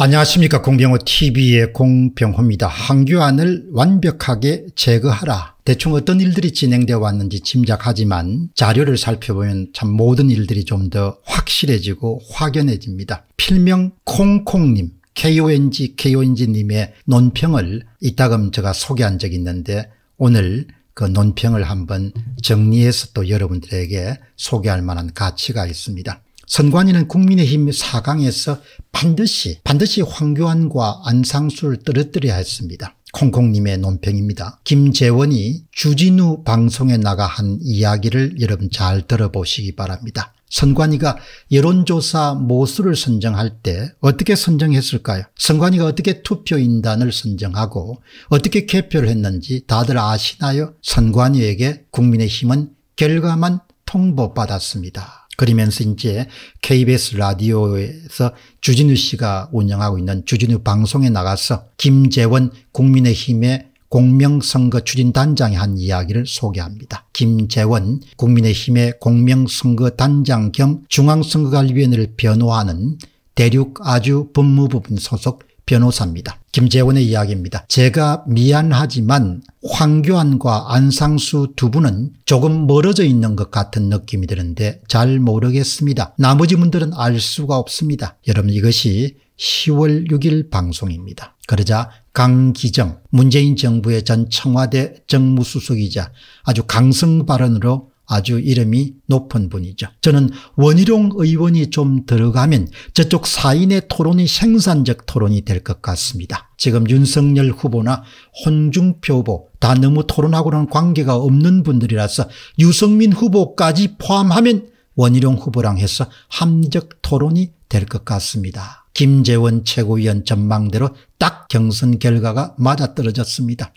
안녕하십니까 공병호 tv의 공병호입니다. 항교안을 완벽하게 제거하라. 대충 어떤 일들이 진행되어 왔는지 짐작하지만 자료를 살펴보면 참 모든 일들이 좀 더 확실해지고 확연해집니다. 필명 콩콩님 KONG KONG님의 논평을 이따금 제가 소개한 적이 있는데 오늘 그 논평을 한번 정리해서 또 여러분들에게 소개할 만한 가치가 있습니다. 선관위는 국민의힘 4강에서 반드시 반드시 황교안과 안상수를 떨어뜨려야 했습니다. 콩콩님의 논평입니다. 김재원이 주진우 방송에 나가 한 이야기를 여러분 잘 들어보시기 바랍니다. 선관위가 여론조사 모수를 선정할 때 어떻게 선정했을까요? 선관위가 어떻게 투표인단을 선정하고 어떻게 개표를 했는지 다들 아시나요? 선관위에게 국민의힘은 결과만 통보받았습니다. 그러면서 이제 KBS 라디오에서 주진우 씨가 운영하고 있는 주진우 방송에 나가서 김재원 국민의힘의 공명선거 추진단장이 한 이야기를 소개합니다. 김재원 국민의힘의 공명선거단장 겸 중앙선거관리위원회를 변호하는 대륙 아주 법무부분 소속 변호사입니다. 김재원의 이야기입니다. 제가 미안하지만 황교안과 안상수 두 분은 조금 멀어져 있는 것 같은 느낌이 드는데 잘 모르겠습니다. 나머지 분들은 알 수가 없습니다. 여러분 이것이 10월 6일 방송입니다. 그러자 강기정 문재인 정부의 전 청와대 정무수석이자 아주 강성 발언으로 아주 이름이 높은 분이죠. 저는 원희룡 의원이 좀 들어가면 저쪽 사인의 토론이 생산적 토론이 될 것 같습니다. 지금 윤석열 후보나 혼중표 후보 다 너무 토론하고는 관계가 없는 분들이라서 유승민 후보까지 포함하면 원희룡 후보랑 해서 함적 토론이 될 것 같습니다. 김재원 최고위원 전망대로 딱 경선 결과가 맞아떨어졌습니다.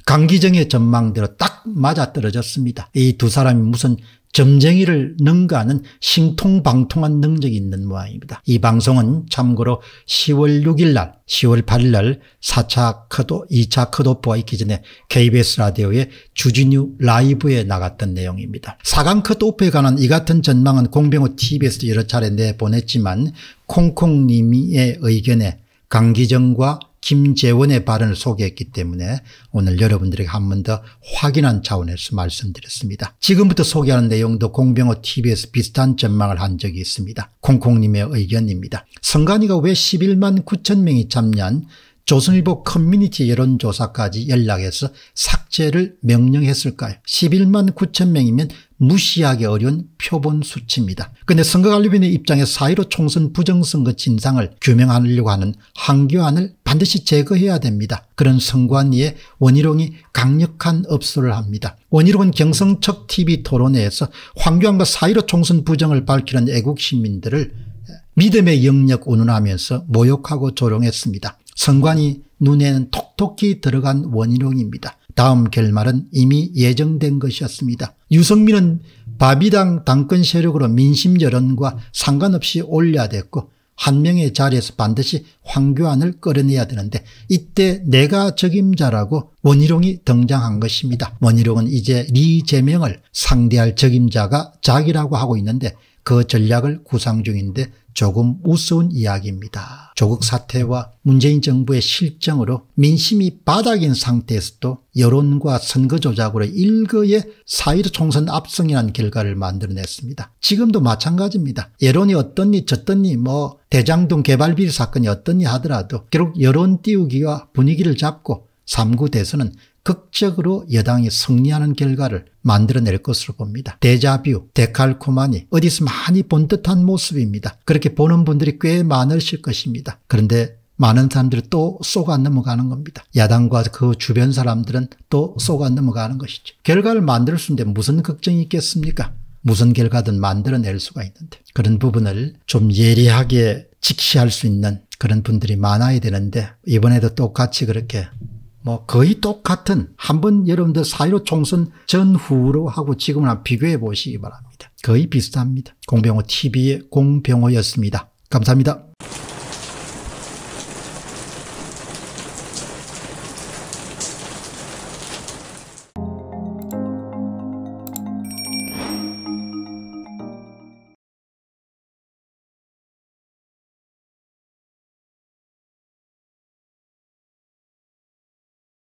강기정의 전망대로 딱 맞아떨어졌습니다. 이 두 사람이 무슨 점쟁이를 능가하는 신통방통한 능력이 있는 모양입니다. 이 방송은 참고로 10월 6일 날 10월 8일 날 4차 컷오 2차 컷오프가 있기 전에 KBS 라디오의 주진우 라이브에 나갔던 내용입니다. 4강 컷오프에 관한 이 같은 전망은 공병호 TV에서 여러 차례 내보냈지만 콩콩님의 의견에 강기정과 김재원의 발언을 소개했기 때문에 오늘 여러분들에게 한 번 더 확인한 차원에서 말씀드렸습니다. 지금부터 소개하는 내용도 공병호 TV에서 비슷한 전망을 한 적이 있습니다. 콩콩님의 의견입니다. 선관위가 왜 11만 9천 명이 참여한 조선일보 커뮤니티 여론조사까지 연락해서 삭제를 명령했을까요 11만 9천 명이면 무시하기 어려운 표본 수치입니다. 그런데 선거관리위원회 입장에서 4.15 총선 부정선거 진상을 규명하려고 하는 항교안을 반드시 제거해야 됩니다. 그런 선관위에 원희룡이 강력한 업소를 합니다. 원희룡은 경성척 TV 토론회에서 황교안과 4.15 총선 부정을 밝히는 애국 시민들을 믿음의 영역 운운하면서 모욕하고 조롱했습니다. 선관이 눈에는 톡톡히 들어간 원희룡입니다. 다음 결말은 이미 예정된 것이었습니다. 유성민은 바비당 당권 세력으로 민심 여론과 상관없이 올려야 됐고 한 명의 자리에서 반드시 황교안을 끌어내야 되는데 이때 내가 적임자라고 원희룡이 등장한 것입니다. 원희룡은 이제 리재명을 상대할 적임자가 자기라고 하고 있는데 그 전략을 구상 중인데 조금 우스운 이야기입니다. 조국 사태와 문재인 정부의 실정으로 민심이 바닥인 상태에서도 여론과 선거 조작으로 일거에 4.15 총선 압승이라는 결과를 만들어냈습니다. 지금도 마찬가지입니다. 여론이 어떻니 저떻니 뭐 대장동 개발비리 사건이 어떻니 하더라도 결국 여론 띄우기와 분위기를 잡고 3구 대선은 극적으로 여당이 승리하는 결과를 만들어낼 것으로 봅니다. 데자뷰, 데칼코마니 어디서 많이 본 듯한 모습입니다. 그렇게 보는 분들이 꽤 많으실 것입니다. 그런데 많은 사람들이 또 쏘가 넘어가는 겁니다. 야당과 그 주변 사람들은 또 쏘가 넘어가는 것이죠. 결과를 만들 수 있는데 무슨 걱정이 있겠습니까? 무슨 결과든 만들어낼 수가 있는데 그런 부분을 좀 예리하게 직시할 수 있는 그런 분들이 많아야 되는데 이번에도 똑같이 그렇게 뭐 거의 똑같은 한 번 여러분들 사1로 총선 전후로 하고 지금은 한 비교해 보시기 바랍니다. 거의 비슷합니다. 공병호 TV의 공병호였습니다. 감사합니다.